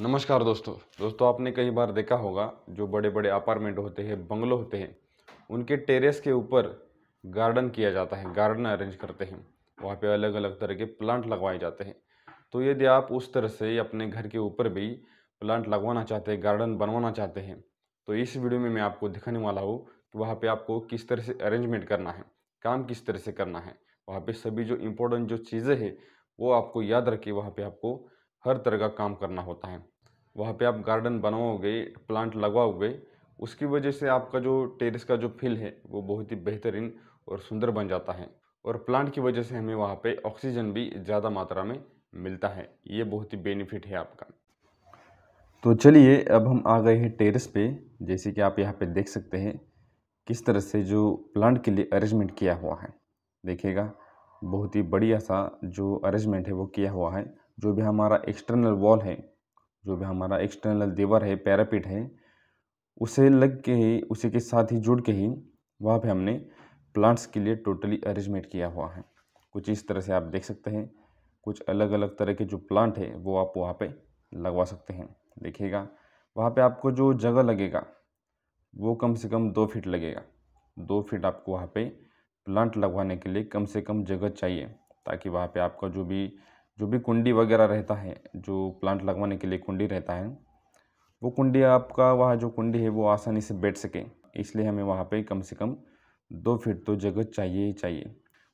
नमस्कार दोस्तों दोस्तों आपने कई बार देखा होगा जो बड़े बड़े अपार्टमेंट होते हैं बंगलो होते हैं उनके टेरेस के ऊपर गार्डन किया जाता है गार्डन अरेंज करते हैं वहाँ पे अलग अलग तरह के प्लांट लगवाए जाते हैं तो यदि आप उस तरह से अपने घर के ऊपर भी प्लांट लगवाना चाहते हैं गार्डन बनवाना चाहते हैं तो इस वीडियो में मैं आपको दिखाने वाला हूँ कि वहाँ पर आपको किस तरह से अरेंजमेंट करना है काम किस तरह से करना है वहाँ पर सभी जो इम्पोर्टेंट जो चीज़ें हैं वो आपको याद रख के वहाँ पर आपको हर तरह का काम करना होता है वहाँ पे आप गार्डन बनाओगे प्लांट लगवाओगे उसकी वजह से आपका जो टेरेस का जो फील है वो बहुत ही बेहतरीन और सुंदर बन जाता है और प्लांट की वजह से हमें वहाँ पे ऑक्सीजन भी ज़्यादा मात्रा में मिलता है ये बहुत ही बेनिफिट है आपका तो चलिए अब हम आ गए हैं टेरेस पे जैसे कि आप यहाँ पे देख सकते हैं किस तरह से जो प्लांट के लिए अरेंजमेंट किया हुआ है देखिएगा बहुत ही बढ़िया सा जो अरेंजमेंट है वो किया हुआ है जो भी हमारा एक्सटर्नल वॉल है जो भी हमारा एक्सटर्नल दीवार है पैरापिट है उसे लग के ही उसी के साथ ही जुड़ के ही वहाँ पे हमने प्लांट्स के लिए टोटली अरेंजमेंट किया हुआ है कुछ इस तरह से आप देख सकते हैं कुछ अलग अलग तरह के जो प्लांट है वो आप वहाँ पे लगवा सकते हैं देखिएगा वहाँ पे आपको जो जगह लगेगा वो कम से कम दो फीट लगेगा दो फीट आपको वहाँ पे प्लांट लगवाने के लिए कम से कम जगह चाहिए ताकि वहाँ पे आपका जो भी जो भी कुंडी वगैरह रहता है जो प्लांट लगवाने के लिए कुंडी रहता है वो कुंडी आपका वहाँ जो कुंडी है वो आसानी से बैठ सके इसलिए हमें वहाँ पे कम से कम दो फीट तो जगह चाहिए ही चाहिए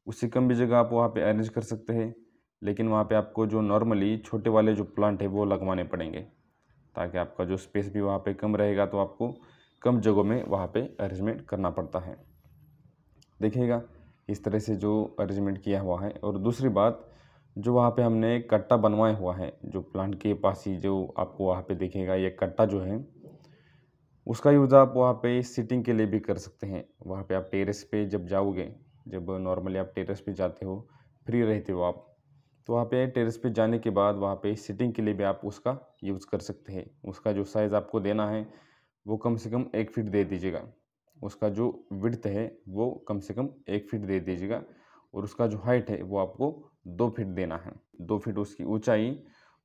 उससे कम भी जगह आप वहाँ पे अरेंज कर सकते हैं लेकिन वहाँ पे आपको जो नॉर्मली छोटे वाले जो प्लांट है वो लगवाने पड़ेंगे ताकि आपका जो स्पेस भी वहाँ पर कम रहेगा तो आपको कम जगहों में वहाँ पर अरेंजमेंट करना पड़ता है देखिएगा इस तरह से जो अरेंजमेंट किया हुआ है और दूसरी बात जो वहाँ पे हमने कट्टा बनवाया हुआ है जो प्लांट के पास ही जो आपको वहाँ पे देखेगा ये कट्टा जो है उसका यूज़ आप वहाँ पे सिटिंग के लिए भी कर सकते हैं वहाँ पे आप टेरेस पे जब जाओगे जब नॉर्मली आप टेरेस पे जाते हो फ्री रहते हो आप तो वहाँ पे टेरेस पे जाने के बाद वहाँ पे सिटिंग के लिए भी आप उसका यूज़ कर सकते हैं उसका जो साइज़ आपको देना है वो कम से कम एक फिट दे दीजिएगा उसका जो विड्थ है वो कम से कम एक फिट दे दीजिएगा और उसका जो हाइट है वो आपको दो फीट देना है दो फीट उसकी ऊंचाई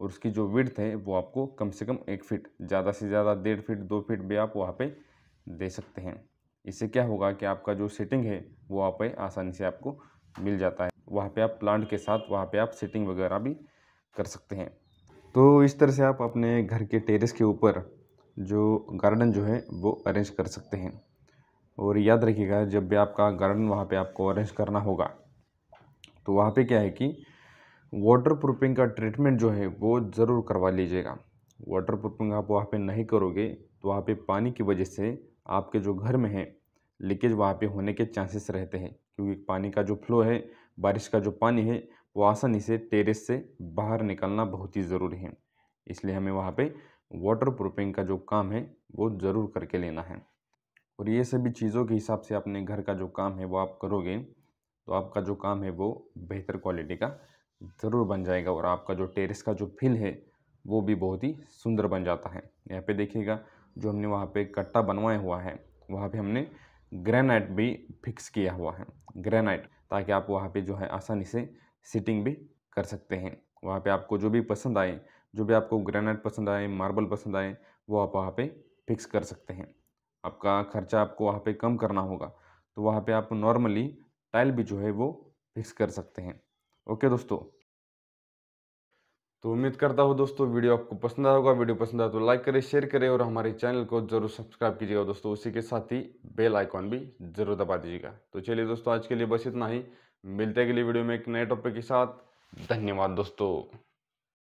और उसकी जो विड्थ है वो आपको कम से कम एक फीट ज़्यादा से ज़्यादा डेढ़ फीट दो फीट भी आप वहाँ पे दे सकते हैं इससे क्या होगा कि आपका जो सेटिंग है वो वहाँ पर आसानी से आपको मिल जाता है वहाँ पर आप प्लांट के साथ वहाँ पर आप सेटिंग वगैरह भी कर सकते हैं तो इस तरह से आप अपने घर के टेरेस के ऊपर जो गार्डन जो है वो अरेंज कर सकते हैं और याद रखिएगा जब भी आपका गार्डन वहाँ पे आपको अरेंज करना होगा तो वहाँ पे क्या है कि वाटर प्रूफिंग का ट्रीटमेंट जो है वो ज़रूर करवा लीजिएगा वाटर प्रूफिंग आप वहाँ पे नहीं करोगे तो वहाँ पे पानी की वजह से आपके जो घर में है लीकेज वहाँ पे होने के चांसेस रहते हैं क्योंकि पानी का जो फ्लो है बारिश का जो पानी है वो आसानी से टेरेस से बाहर निकलना बहुत ही ज़रूरी है इसलिए हमें वहाँ पर वाटर प्रूफिंग का जो काम है वो ज़रूर करके लेना है और ये सभी चीज़ों के हिसाब से अपने घर का जो काम है वो आप करोगे तो आपका जो काम है वो बेहतर क्वालिटी का ज़रूर बन जाएगा और आपका जो टेरेस का जो फिल है वो भी बहुत ही सुंदर बन जाता है यहाँ पे देखिएगा जो हमने वहाँ पे कट्टा बनवाया हुआ है वहाँ पे हमने ग्रेनाइट भी फिक्स किया हुआ है ग्रेनाइट ताकि आप वहाँ पे जो है आसानी से सीटिंग भी कर सकते हैं वहाँ पे आपको जो भी पसंद आए जो भी आपको ग्रेनाइट पसंद आए मार्बल पसंद आए वो आप वहाँ पर फिक्स कर सकते हैं आपका खर्चा आपको वहाँ पर कम करना होगा तो वहाँ पर आप नॉर्मली टाइल भी जो है वो फिक्स कर सकते हैं ओके दोस्तों तो उम्मीद करता हूँ दोस्तों वीडियो आपको पसंद आया होगा वीडियो पसंद आया तो लाइक करें शेयर करें और हमारे चैनल को जरूर सब्सक्राइब कीजिएगा दोस्तों उसी के साथ ही बेल आइकॉन भी जरूर दबा दीजिएगा तो चलिए दोस्तों आज के लिए बस इतना ही मिलते अगली वीडियो में एक नए टॉपिक के साथ धन्यवाद दोस्तों